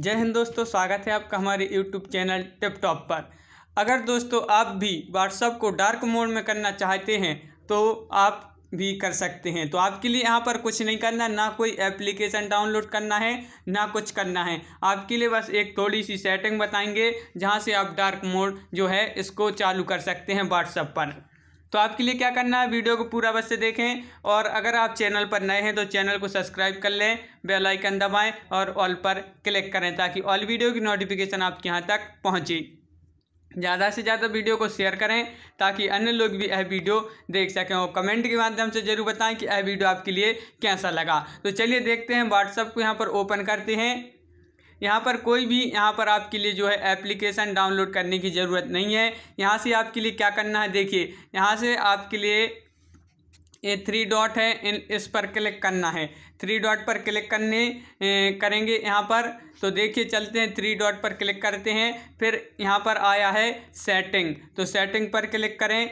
जय हिंद दोस्तों स्वागत है आपका हमारे यूट्यूब चैनल टिपटॉप पर अगर दोस्तों आप भी व्हाट्सअप को डार्क मोड में करना चाहते हैं तो आप भी कर सकते हैं तो आपके लिए यहाँ पर कुछ नहीं करना ना कोई एप्लीकेशन डाउनलोड करना है ना कुछ करना है आपके लिए बस एक थोड़ी सी सेटिंग बताएंगे जहाँ से आप डार्क मोड जो है इसको चालू कर सकते हैं व्हाट्सअप पर तो आपके लिए क्या करना है वीडियो को पूरा बस से देखें और अगर आप चैनल पर नए हैं तो चैनल को सब्सक्राइब कर लें बेल आइकन दबाएं और ऑल पर क्लिक करें ताकि ऑल वीडियो की नोटिफिकेशन आपके यहाँ तक पहुँचे ज़्यादा से ज़्यादा वीडियो को शेयर करें ताकि अन्य लोग भी यह वीडियो देख सकें और कमेंट के माध्यम से ज़रूर बताएं कि यह वीडियो आपके लिए कैसा लगा तो चलिए देखते हैं व्हाट्सअप को यहाँ पर ओपन करते हैं यहाँ पर कोई भी यहाँ पर आपके लिए जो है एप्लीकेशन डाउनलोड करने की ज़रूरत नहीं है यहाँ से आपके लिए क्या करना है देखिए यहाँ से आपके लिए ये थ्री डॉट है इन इस पर क्लिक करना है थ्री डॉट पर क्लिक करने ए, करेंगे यहाँ पर तो देखिए चलते हैं थ्री डॉट पर क्लिक करते हैं फिर यहाँ पर आया है सेटिंग तो सेटिंग पर क्लिक करें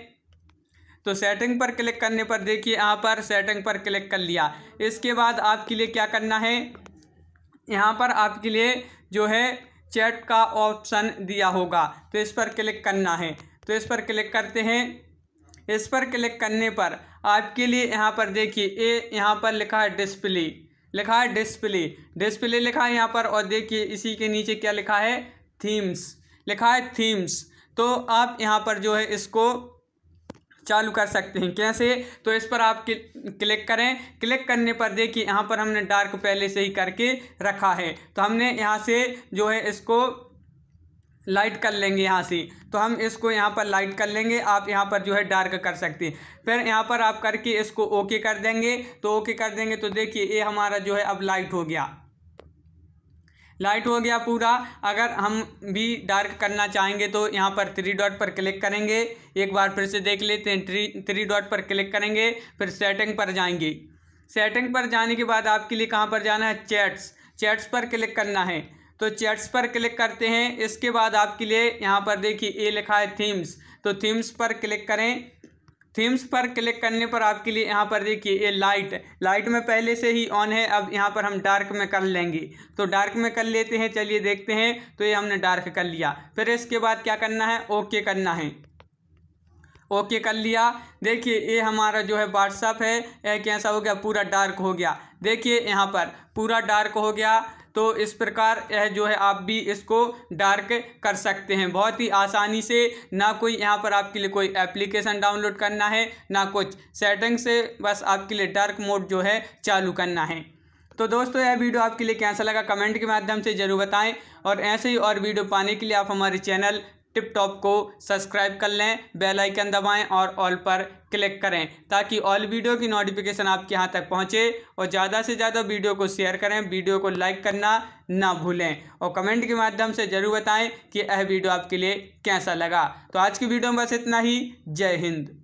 तो सेटिंग पर क्लिक करने पर देखिए यहाँ पर सेटिंग पर क्लिक कर लिया इसके बाद आपके लिए क्या करना है यहाँ पर आपके लिए जो है चैट का ऑप्शन दिया होगा तो इस पर क्लिक करना है तो इस पर क्लिक करते हैं इस पर क्लिक करने पर आपके लिए यहाँ पर देखिए ए यहाँ पर लिखा है डिस्प्ले लिखा है डिस्प्ले डिस्प्ले लिखा है यहाँ पर और देखिए इसी के नीचे क्या लिखा है थीम्स लिखा है थीम्स तो आप यहाँ पर जो है इसको चालू कर सकते हैं कैसे तो इस पर आप क्लिक करें क्लिक करने पर देखिए यहाँ पर हमने डार्क पहले से ही करके रखा है तो हमने यहाँ से जो है इसको लाइट कर लेंगे यहाँ से तो हम इसको यहाँ पर लाइट कर लेंगे आप यहाँ पर जो है डार्क कर सकते हैं फिर यहाँ पर आप करके इसको ओके कर देंगे तो ओके कर देंगे तो देखिए ये हमारा जो है अब लाइट हो गया लाइट हो गया पूरा अगर हम भी डार्क करना चाहेंगे तो यहाँ पर थ्री डॉट पर क्लिक करेंगे एक बार फिर से देख लेते हैं थ्री थ्री डॉट पर क्लिक करेंगे फिर सेटिंग पर जाएंगे सेटिंग पर जाने के बाद आपके लिए कहाँ पर जाना है चैट्स चैट्स पर क्लिक करना है तो चैट्स पर क्लिक करते हैं इसके बाद आपके लिए यहाँ पर देखिए ए लिखा है थीम्स तो थीम्स पर क्लिक करें थीम्स पर क्लिक करने पर आपके लिए यहाँ पर देखिए ये लाइट लाइट में पहले से ही ऑन है अब यहाँ पर हम डार्क में कर लेंगे तो डार्क में कर लेते हैं चलिए देखते हैं तो ये हमने डार्क कर लिया फिर इसके बाद क्या करना है ओके करना है ओके कर लिया देखिए ये हमारा जो है व्हाट्सअप है यह कैसा हो गया पूरा डार्क हो गया देखिए यहाँ पर पूरा डार्क हो गया तो इस प्रकार यह जो है आप भी इसको डार्क कर सकते हैं बहुत ही आसानी से ना कोई यहाँ पर आपके लिए कोई एप्लीकेशन डाउनलोड करना है ना कुछ सेटिंग से बस आपके लिए डार्क मोड जो है चालू करना है तो दोस्तों यह वीडियो आपके लिए कैसा लगा कमेंट के माध्यम से ज़रूर बताएं और ऐसे ही और वीडियो पाने के लिए आप हमारे चैनल टिप टॉप को सब्सक्राइब कर लें बेल आइकन दबाएं और ऑल पर क्लिक करें ताकि ऑल वीडियो की नोटिफिकेशन आपके यहाँ तक पहुँचे और ज़्यादा से ज़्यादा वीडियो को शेयर करें वीडियो को लाइक करना ना भूलें और कमेंट के माध्यम से ज़रूर बताएं कि यह वीडियो आपके लिए कैसा लगा तो आज की वीडियो में बस इतना ही जय हिंद